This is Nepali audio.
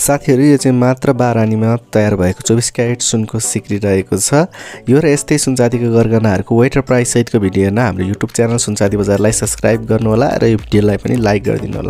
साथीहरू यो चाहिँ मात्र बारानीमा तयार भएको चौबिस क्यारेट सुनको सिक्री रहेको छ यो र यस्तै सुनसादीको गरगनाहरूको वेट र प्राइस सहितको भिडियो हेर्न हाम्रो युट्युब च्यानल सुनसादी बजारलाई सब्सक्राइब गर्नुहोला र यो भिडियोलाई पनि लाइक गरिदिनु होला